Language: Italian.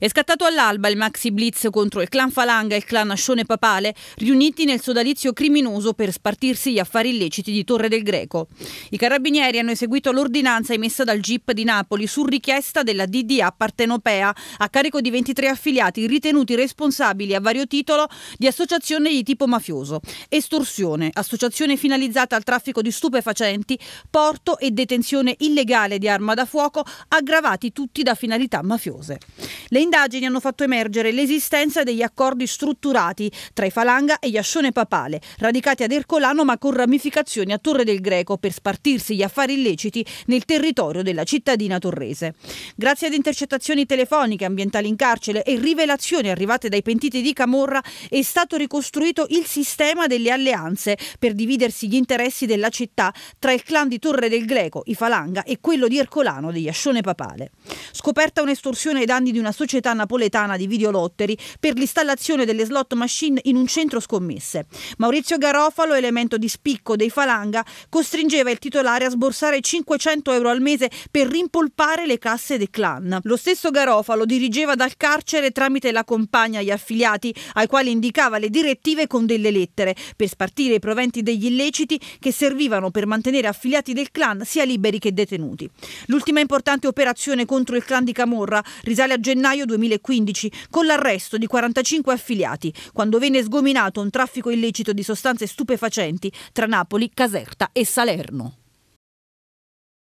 È scattato all'alba il maxi blitz contro il clan Falanga e il clan Ascione Papale, riuniti nel sodalizio criminoso per spartirsi gli affari illeciti di Torre del Greco. I carabinieri hanno eseguito l'ordinanza emessa dal GIP di Napoli su richiesta della DDA partenopea a carico di 23 affiliati ritenuti responsabili a vario titolo di associazione di tipo mafioso, estorsione, associazione finalizzata al traffico di stupefacenti, porto e detenzione illegale di arma da fuoco, aggravati tutti da finalità mafiose. Le indagini hanno fatto emergere l'esistenza degli accordi strutturati tra i Falanga e Iascione Papale, radicati ad Ercolano ma con ramificazioni a Torre del Greco per spartirsi gli affari illeciti nel territorio della cittadina torrese. Grazie ad intercettazioni telefoniche, ambientali in carcere e rivelazioni arrivate dai pentiti di Camorra è stato ricostruito il sistema delle alleanze per dividersi gli interessi della città tra il clan di Torre del Greco, i Falanga, e quello di Ercolano degli Ascione Papale. Scoperta un'estorsione ai danni di una una società napoletana di videolotteri per l'installazione delle slot machine in un centro scommesse. Maurizio Garofalo, elemento di spicco dei Falanga, costringeva il titolare a sborsare 500 euro al mese per rimpolpare le casse del clan. Lo stesso Garofalo dirigeva dal carcere tramite la compagna gli affiliati, ai quali indicava le direttive con delle lettere per spartire i proventi degli illeciti che servivano per mantenere affiliati del clan sia liberi che detenuti. L'ultima importante operazione contro il clan di Camorra risale a gennaio gennaio 2015 con l'arresto di 45 affiliati, quando venne sgominato un traffico illecito di sostanze stupefacenti tra Napoli, Caserta e Salerno.